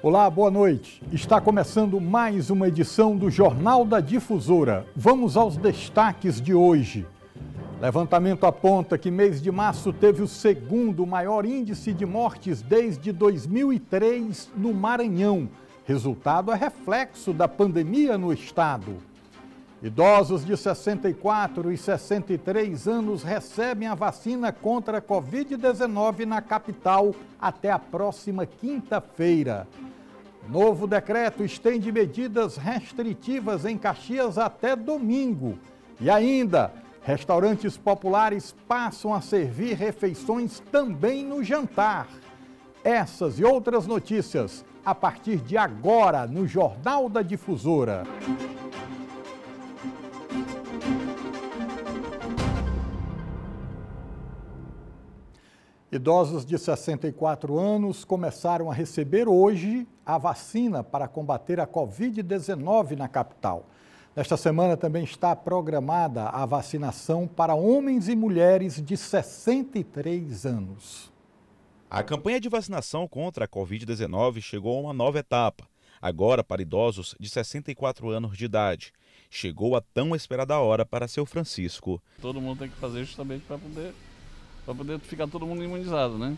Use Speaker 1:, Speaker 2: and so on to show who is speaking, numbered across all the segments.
Speaker 1: Olá, boa noite. Está começando mais uma edição do Jornal da Difusora. Vamos aos destaques de hoje. Levantamento aponta que mês de março teve o segundo maior índice de mortes desde 2003 no Maranhão. Resultado é reflexo da pandemia no estado. Idosos de 64 e 63 anos recebem a vacina contra a Covid-19 na capital até a próxima quinta-feira. Novo decreto estende medidas restritivas em Caxias até domingo. E ainda, restaurantes populares passam a servir refeições também no jantar. Essas e outras notícias a partir de agora no Jornal da Difusora. Idosos de 64 anos começaram a receber hoje a vacina para combater a Covid-19 na capital. Nesta semana também está programada a vacinação para homens e mulheres de 63 anos.
Speaker 2: A campanha de vacinação contra a Covid-19 chegou a uma nova etapa, agora para idosos de 64 anos de idade. Chegou a tão esperada hora para seu Francisco.
Speaker 1: Todo mundo tem que fazer justamente para poder para poder ficar todo mundo imunizado, né?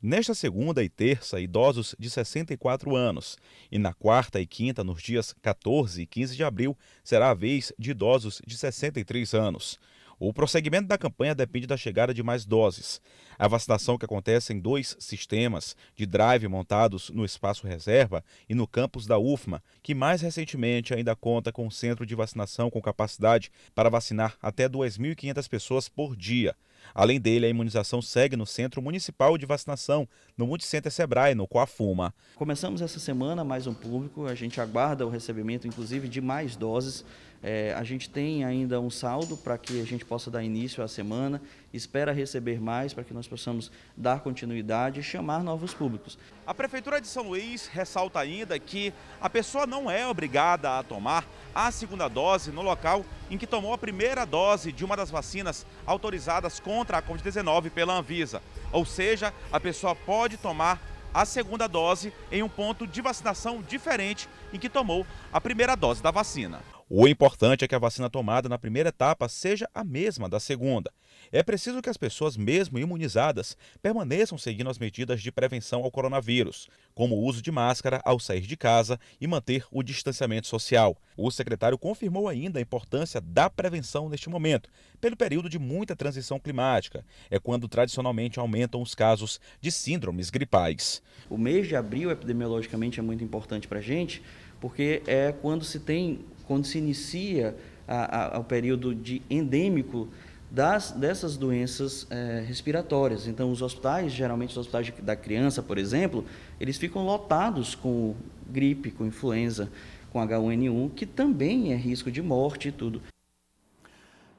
Speaker 2: Nesta segunda e terça, idosos de 64 anos. E na quarta e quinta, nos dias 14 e 15 de abril, será a vez de idosos de 63 anos. O prosseguimento da campanha depende da chegada de mais doses. A vacinação que acontece em dois sistemas de drive montados no espaço reserva e no campus da UFMA, que mais recentemente ainda conta com um centro de vacinação com capacidade para vacinar até 2.500 pessoas por dia. Além dele, a imunização segue no Centro Municipal de Vacinação, no Multicenter Sebrae, no Coafuma. Começamos essa semana mais um público, a gente aguarda o recebimento, inclusive, de mais doses. É, a gente tem ainda um saldo para que a gente possa dar início à semana, espera receber mais para que nós possamos dar continuidade e chamar novos públicos. A Prefeitura de São Luís ressalta ainda que a pessoa não é obrigada a tomar a segunda dose no local em que tomou a primeira dose de uma das vacinas autorizadas contra a Covid-19 pela Anvisa. Ou seja, a pessoa pode tomar a segunda dose em um ponto de vacinação diferente em que tomou a primeira dose da vacina. O importante é que a vacina tomada na primeira etapa seja a mesma da segunda. É preciso que as pessoas, mesmo imunizadas, permaneçam seguindo as medidas de prevenção ao coronavírus, como o uso de máscara ao sair de casa e manter o distanciamento social. O secretário confirmou ainda a importância da prevenção neste momento, pelo período de muita transição climática. É quando tradicionalmente aumentam os casos de síndromes gripais. O mês de abril, epidemiologicamente, é muito importante para a gente porque é quando se tem, quando se inicia a, a, o período de endêmico das, dessas doenças é, respiratórias. Então, os hospitais, geralmente os hospitais da criança, por exemplo, eles ficam lotados com gripe, com influenza, com H1N1, que também é risco de morte e tudo.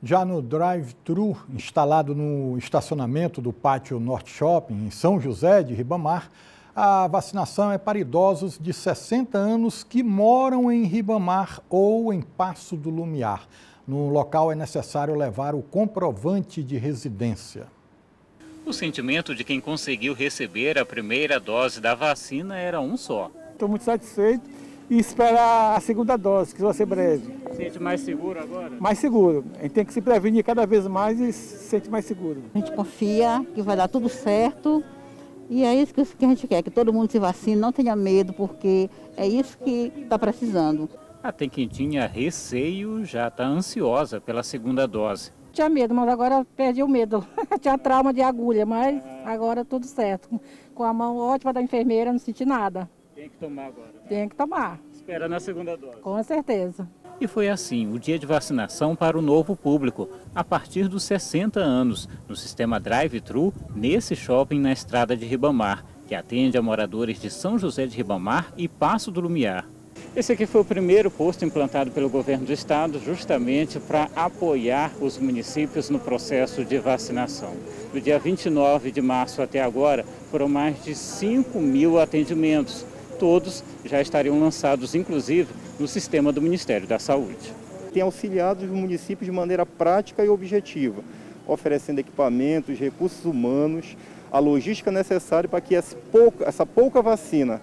Speaker 1: Já no drive-thru, instalado no estacionamento do pátio Norte Shopping, em São José de Ribamar, a vacinação é para idosos de 60 anos que moram em Ribamar ou em Passo do Lumiar. No local é necessário levar o comprovante de residência.
Speaker 3: O sentimento de quem conseguiu receber a primeira dose da vacina era um só.
Speaker 1: Estou muito satisfeito e esperar a segunda dose, que vai ser breve.
Speaker 3: Sente mais seguro agora?
Speaker 1: Mais seguro. A gente tem que se prevenir cada vez mais e se sente mais seguro.
Speaker 4: A gente confia que vai dar tudo certo e é isso que a gente quer, que todo mundo se vacine, não tenha medo, porque é isso que está precisando.
Speaker 3: Até quem tinha receio já está ansiosa pela segunda dose.
Speaker 5: Tinha medo, mas agora perdi o medo. tinha trauma de agulha, mas agora tudo certo. Com a mão ótima da enfermeira, não senti nada.
Speaker 3: Tem que tomar agora.
Speaker 5: Tem que tomar.
Speaker 3: Espera na segunda dose.
Speaker 5: Com certeza.
Speaker 3: E foi assim o dia de vacinação para o novo público, a partir dos 60 anos, no sistema drive-thru, nesse shopping na estrada de Ribamar, que atende a moradores de São José de Ribamar e Passo do Lumiar. Esse aqui foi o primeiro posto implantado pelo governo do estado justamente para apoiar os municípios no processo de vacinação. Do dia 29 de março até agora, foram mais de 5 mil atendimentos todos já estariam lançados, inclusive, no sistema do Ministério da Saúde. Tem auxiliado os municípios de maneira prática e objetiva, oferecendo equipamentos, recursos humanos, a logística necessária para que essa pouca, essa pouca vacina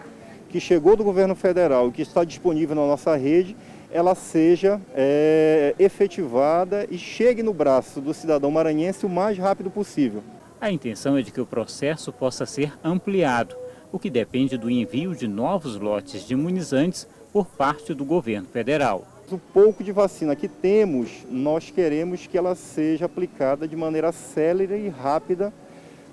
Speaker 3: que chegou do governo federal e que está disponível na nossa rede, ela seja é, efetivada e chegue no braço do cidadão maranhense o mais rápido possível. A intenção é de que o processo possa ser ampliado o que depende do envio de novos lotes de imunizantes por parte do governo federal. O pouco de vacina que temos, nós queremos que ela seja aplicada de maneira célere e rápida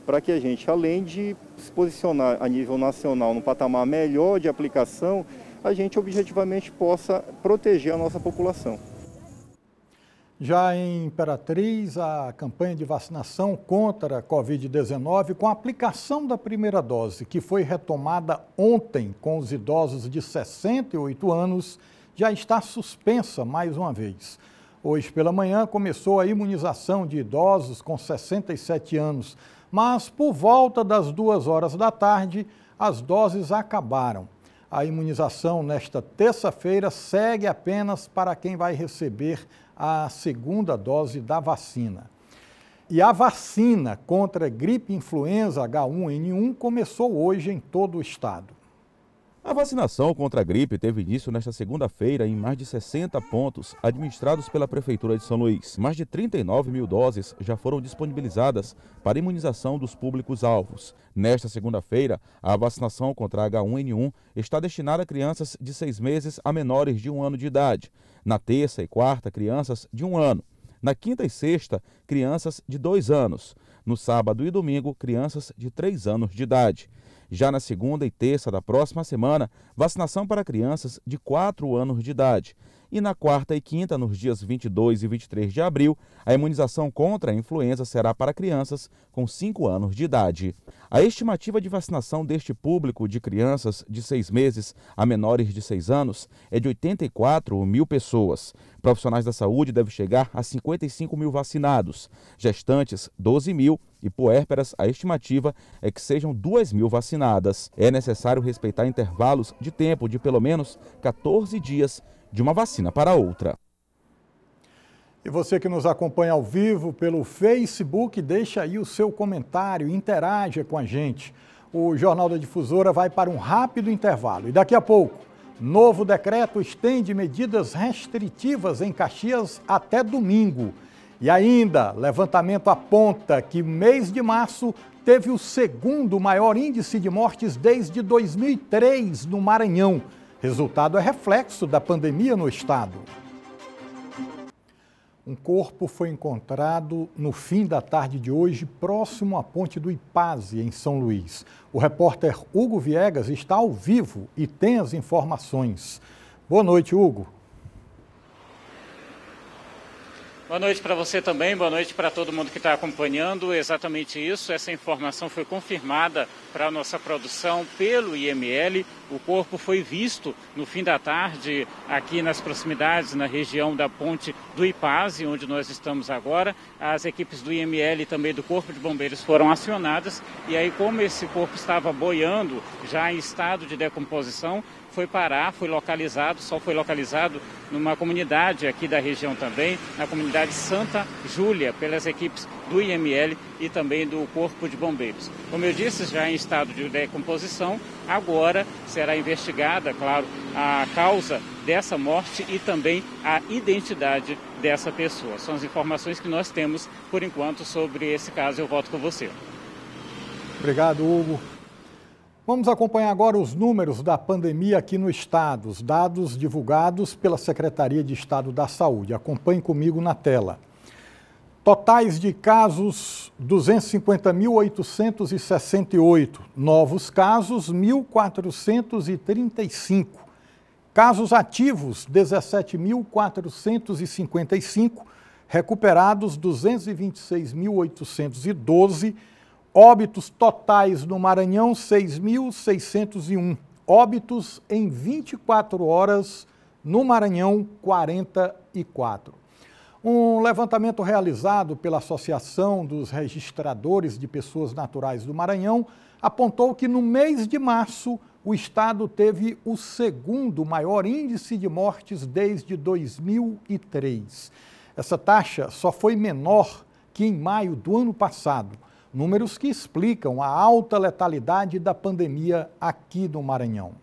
Speaker 3: para que a gente, além de se posicionar a nível nacional no patamar melhor de aplicação, a gente objetivamente possa proteger a nossa população.
Speaker 1: Já em Imperatriz, a campanha de vacinação contra a Covid-19 com a aplicação da primeira dose, que foi retomada ontem com os idosos de 68 anos, já está suspensa mais uma vez. Hoje pela manhã começou a imunização de idosos com 67 anos, mas por volta das duas horas da tarde, as doses acabaram. A imunização nesta terça-feira segue apenas para quem vai receber a segunda dose da vacina. E a vacina contra a gripe influenza H1N1 começou hoje em todo o estado.
Speaker 2: A vacinação contra a gripe teve início nesta segunda-feira em mais de 60 pontos administrados pela Prefeitura de São Luís. Mais de 39 mil doses já foram disponibilizadas para imunização dos públicos alvos. Nesta segunda-feira, a vacinação contra H1N1 está destinada a crianças de seis meses a menores de um ano de idade. Na terça e quarta, crianças de um ano. Na quinta e sexta, crianças de dois anos. No sábado e domingo, crianças de três anos de idade. Já na segunda e terça da próxima semana, vacinação para crianças de quatro anos de idade e na quarta e quinta, nos dias 22 e 23 de abril, a imunização contra a influenza será para crianças com 5 anos de idade. A estimativa de vacinação deste público de crianças de 6 meses a menores de 6 anos é de 84 mil pessoas. Profissionais da saúde devem chegar a 55 mil vacinados, gestantes 12 mil e puérperas a estimativa é que sejam 2 mil vacinadas. É necessário respeitar intervalos de tempo de pelo menos 14 dias de uma vacina para outra.
Speaker 1: E você que nos acompanha ao vivo pelo Facebook, deixa aí o seu comentário, interaja com a gente. O Jornal da Difusora vai para um rápido intervalo e daqui a pouco, novo decreto estende medidas restritivas em Caxias até domingo. E ainda, levantamento aponta que mês de março teve o segundo maior índice de mortes desde 2003 no Maranhão. Resultado é reflexo da pandemia no estado. Um corpo foi encontrado no fim da tarde de hoje, próximo à ponte do Ipaze, em São Luís. O repórter Hugo Viegas está ao vivo e tem as informações. Boa noite, Hugo.
Speaker 3: Boa noite para você também, boa noite para todo mundo que está acompanhando. Exatamente isso, essa informação foi confirmada para a nossa produção pelo IML. O corpo foi visto no fim da tarde aqui nas proximidades, na região da ponte do Ipaze, onde nós estamos agora. As equipes do IML e também do Corpo de Bombeiros foram acionadas e aí como esse corpo estava boiando, já em estado de decomposição, foi parar, foi localizado, só foi localizado numa comunidade aqui da região também, na comunidade Santa Júlia, pelas equipes do IML e também do Corpo de Bombeiros. Como eu disse, já em estado de decomposição, agora será investigada, claro, a causa dessa morte e também a identidade dessa pessoa. São as informações que nós temos por enquanto sobre esse caso. Eu volto com você.
Speaker 1: Obrigado, Hugo. Vamos acompanhar agora os números da pandemia aqui no estado, os dados divulgados pela Secretaria de Estado da Saúde. Acompanhe comigo na tela. Totais de casos 250.868, novos casos 1.435, casos ativos 17.455, recuperados 226.812 Óbitos totais no Maranhão, 6.601. Óbitos em 24 horas no Maranhão, 44. Um levantamento realizado pela Associação dos Registradores de Pessoas Naturais do Maranhão apontou que no mês de março o estado teve o segundo maior índice de mortes desde 2003. Essa taxa só foi menor que em maio do ano passado números que explicam a alta letalidade da pandemia aqui no Maranhão.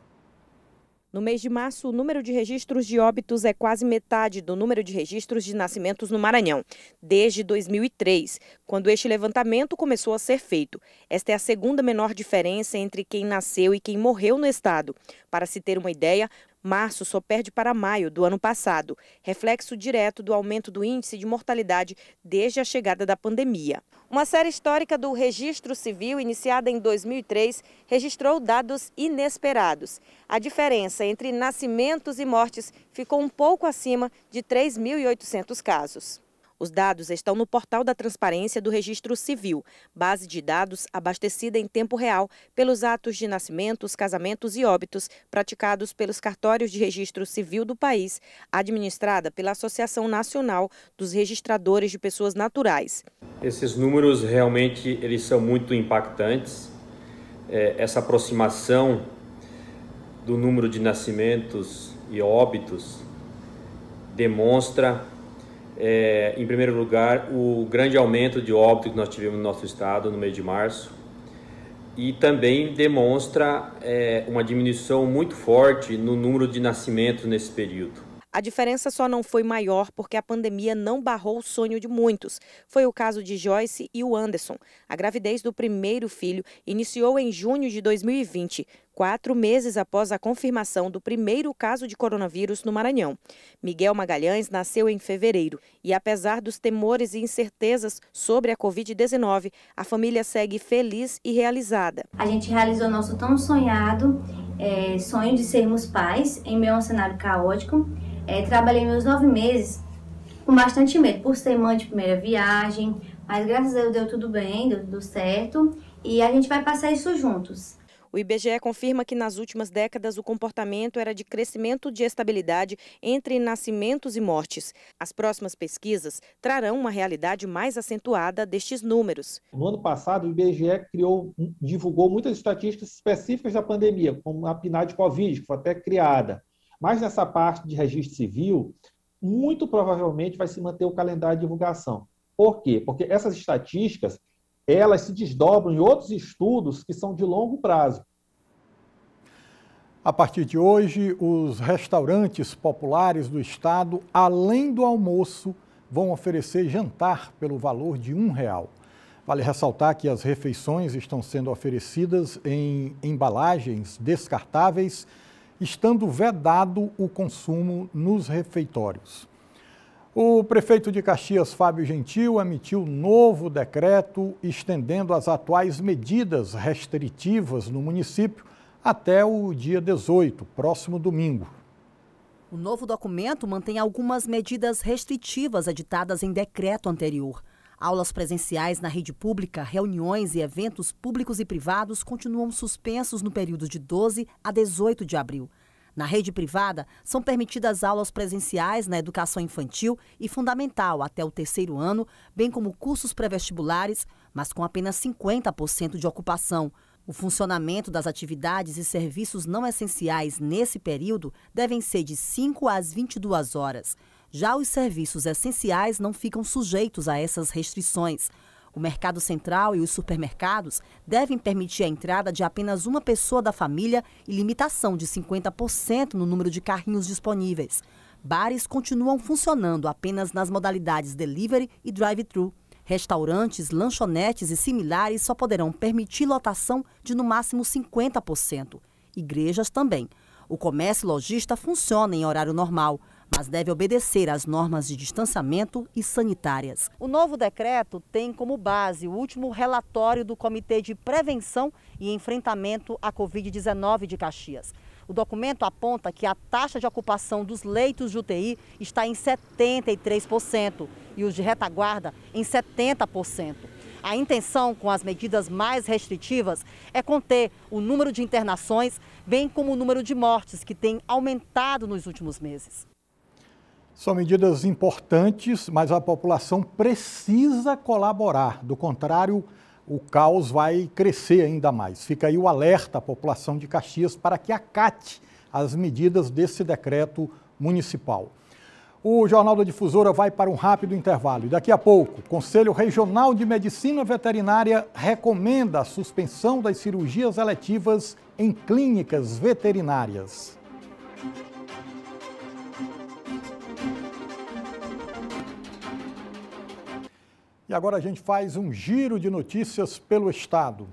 Speaker 5: No mês de março, o número de registros de óbitos é quase metade do número de registros de nascimentos no Maranhão, desde 2003, quando este levantamento começou a ser feito. Esta é a segunda menor diferença entre quem nasceu e quem morreu no estado. Para se ter uma ideia, Março só perde para maio do ano passado, reflexo direto do aumento do índice de mortalidade desde a chegada da pandemia. Uma série histórica do registro civil, iniciada em 2003, registrou dados inesperados. A diferença entre nascimentos e mortes ficou um pouco acima de 3.800 casos. Os dados estão no portal da Transparência do Registro Civil, base de dados abastecida em tempo real pelos atos de nascimentos, casamentos e óbitos praticados pelos cartórios de registro civil do país, administrada pela Associação Nacional dos Registradores de Pessoas Naturais.
Speaker 3: Esses números realmente eles são muito impactantes. É, essa aproximação do número de nascimentos e óbitos demonstra é, em primeiro lugar, o grande aumento de óbito que nós tivemos no nosso estado no mês de março e também demonstra é, uma diminuição muito forte no número de nascimentos nesse período.
Speaker 5: A diferença só não foi maior porque a pandemia não barrou o sonho de muitos. Foi o caso de Joyce e o Anderson. A gravidez do primeiro filho iniciou em junho de 2020, quatro meses após a confirmação do primeiro caso de coronavírus no Maranhão. Miguel Magalhães nasceu em fevereiro e, apesar dos temores e incertezas sobre a Covid-19, a família segue feliz e realizada. A gente realizou nosso tão sonhado é, sonho de sermos pais em meio a um cenário caótico é, trabalhei meus nove meses com bastante medo, por ser mãe de primeira viagem, mas graças a Deus deu tudo bem, deu tudo certo e a gente vai passar isso juntos. O IBGE confirma que nas últimas décadas o comportamento era de crescimento de estabilidade entre nascimentos e mortes. As próximas pesquisas trarão uma realidade mais acentuada destes números.
Speaker 1: No ano passado, o IBGE criou, divulgou muitas estatísticas específicas da pandemia, como a PNAD Covid, que foi até criada. Mas nessa parte de registro civil, muito provavelmente vai se manter o calendário de divulgação. Por quê? Porque essas estatísticas, elas se desdobram em outros estudos que são de longo prazo. A partir de hoje, os restaurantes populares do estado, além do almoço, vão oferecer jantar pelo valor de um real. Vale ressaltar que as refeições estão sendo oferecidas em embalagens descartáveis estando vedado o consumo nos refeitórios. O prefeito de Caxias, Fábio Gentil, emitiu novo decreto estendendo as atuais medidas restritivas no município até o dia 18, próximo domingo.
Speaker 4: O novo documento mantém algumas medidas restritivas editadas em decreto anterior. Aulas presenciais na rede pública, reuniões e eventos públicos e privados continuam suspensos no período de 12 a 18 de abril. Na rede privada, são permitidas aulas presenciais na educação infantil e fundamental até o terceiro ano, bem como cursos pré-vestibulares, mas com apenas 50% de ocupação. O funcionamento das atividades e serviços não essenciais nesse período devem ser de 5 às 22 horas. Já os serviços essenciais não ficam sujeitos a essas restrições. O mercado central e os supermercados devem permitir a entrada de apenas uma pessoa da família e limitação de 50% no número de carrinhos disponíveis. Bares continuam funcionando apenas nas modalidades delivery e drive-thru. Restaurantes, lanchonetes e similares só poderão permitir lotação de no máximo 50%. Igrejas também. O comércio lojista funciona em horário normal, mas deve obedecer às normas de distanciamento e sanitárias. O novo decreto tem como base o último relatório do Comitê de Prevenção e Enfrentamento à Covid-19 de Caxias. O documento aponta que a taxa de ocupação dos leitos de UTI está em 73% e os de retaguarda em 70%. A intenção com as medidas mais restritivas é conter o número de internações, bem como o número de mortes, que tem aumentado nos últimos meses.
Speaker 1: São medidas importantes, mas a população precisa colaborar. Do contrário, o caos vai crescer ainda mais. Fica aí o alerta à população de Caxias para que acate as medidas desse decreto municipal. O Jornal da Difusora vai para um rápido intervalo e daqui a pouco, o Conselho Regional de Medicina Veterinária recomenda a suspensão das cirurgias eletivas em clínicas veterinárias. E agora a gente faz um giro de notícias pelo Estado.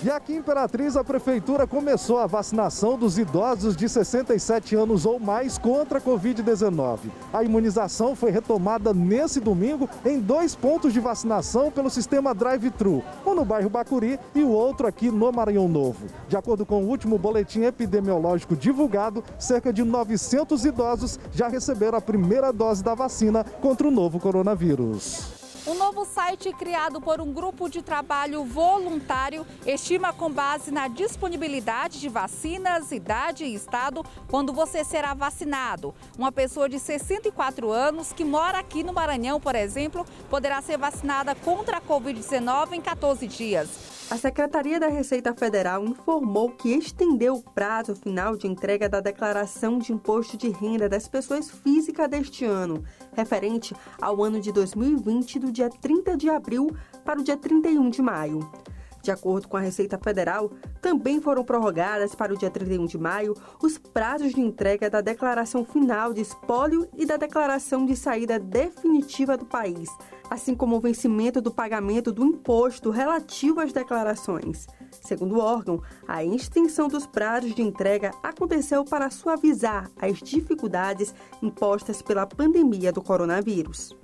Speaker 1: E aqui em Imperatriz, a prefeitura começou a vacinação dos idosos de 67 anos ou mais contra a Covid-19. A imunização foi retomada nesse domingo em dois pontos de vacinação pelo sistema drive-thru, um no bairro Bacuri e o outro aqui no Maranhão Novo. De acordo com o último boletim epidemiológico divulgado, cerca de 900 idosos já receberam a primeira dose da vacina contra o novo coronavírus.
Speaker 4: Um novo site criado por um grupo de trabalho voluntário estima com base na disponibilidade de vacinas, idade e estado quando você será vacinado. Uma pessoa de 64 anos que mora aqui no Maranhão, por exemplo, poderá ser vacinada contra a Covid-19 em 14 dias. A Secretaria da Receita Federal informou que estendeu o prazo final de entrega da declaração de imposto de renda das pessoas físicas deste ano, referente ao ano de 2020, do dia 30 de abril para o dia 31 de maio. De acordo com a Receita Federal, também foram prorrogadas para o dia 31 de maio os prazos de entrega da declaração final de espólio e da declaração de saída definitiva do país, assim como o vencimento do pagamento do imposto relativo às declarações. Segundo o órgão, a extensão dos prazos de entrega aconteceu para suavizar as dificuldades impostas pela pandemia do coronavírus.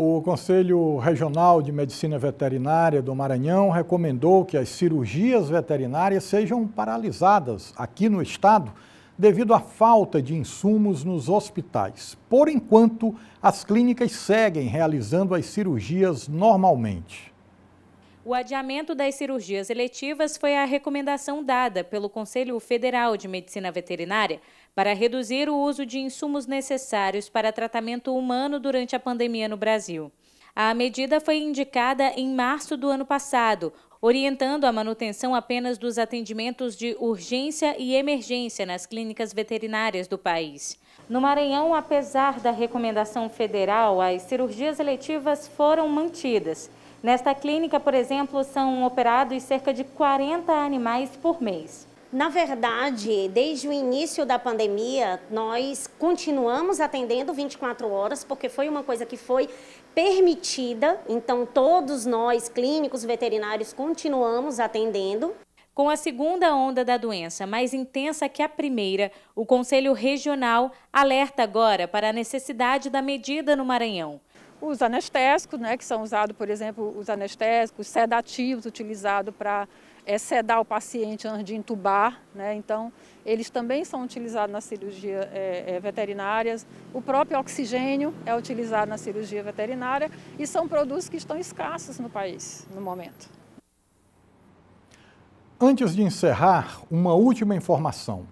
Speaker 1: O Conselho Regional de Medicina Veterinária do Maranhão recomendou que as cirurgias veterinárias sejam paralisadas aqui no estado devido à falta de insumos nos hospitais. Por enquanto, as clínicas seguem realizando as cirurgias normalmente.
Speaker 5: O adiamento das cirurgias eletivas foi a recomendação dada pelo Conselho Federal de Medicina Veterinária para reduzir o uso de insumos necessários para tratamento humano durante a pandemia no Brasil. A medida foi indicada em março do ano passado, orientando a manutenção apenas dos atendimentos de urgência e emergência nas clínicas veterinárias do país. No Maranhão, apesar da recomendação federal, as cirurgias eletivas foram mantidas. Nesta clínica, por exemplo, são operados cerca de 40 animais por mês. Na verdade, desde o início da pandemia, nós continuamos atendendo 24 horas, porque foi uma coisa que foi permitida. Então, todos nós, clínicos veterinários, continuamos atendendo. Com a segunda onda da doença mais intensa que a primeira, o Conselho Regional alerta agora para a necessidade da medida no Maranhão. Os anestésicos, né, que são usados, por exemplo, os anestésicos, sedativos utilizados para é sedar o paciente antes de intubar, né? então eles também são utilizados na cirurgia é, é, veterinária. O próprio oxigênio é utilizado na cirurgia veterinária e são produtos que estão escassos no país no momento.
Speaker 1: Antes de encerrar, uma última informação.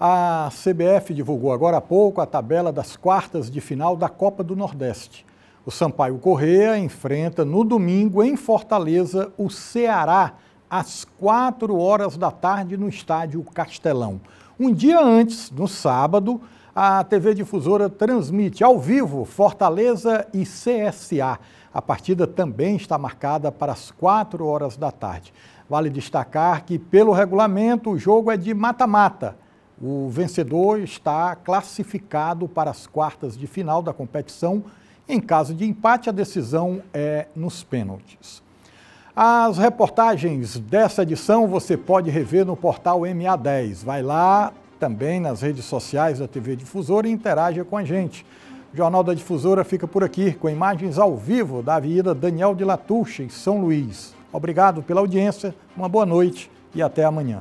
Speaker 1: A CBF divulgou agora há pouco a tabela das quartas de final da Copa do Nordeste. O Sampaio Correa enfrenta no domingo em Fortaleza o Ceará às 4 horas da tarde no estádio Castelão. Um dia antes, no sábado, a TV Difusora transmite ao vivo Fortaleza e CSA. A partida também está marcada para as 4 horas da tarde. Vale destacar que, pelo regulamento, o jogo é de mata-mata. O vencedor está classificado para as quartas de final da competição. Em caso de empate, a decisão é nos pênaltis. As reportagens dessa edição você pode rever no portal MA10. Vai lá também nas redes sociais da TV Difusora e interaja com a gente. O Jornal da Difusora fica por aqui, com imagens ao vivo da Avenida Daniel de Latouche, em São Luís. Obrigado pela audiência, uma boa noite e até amanhã.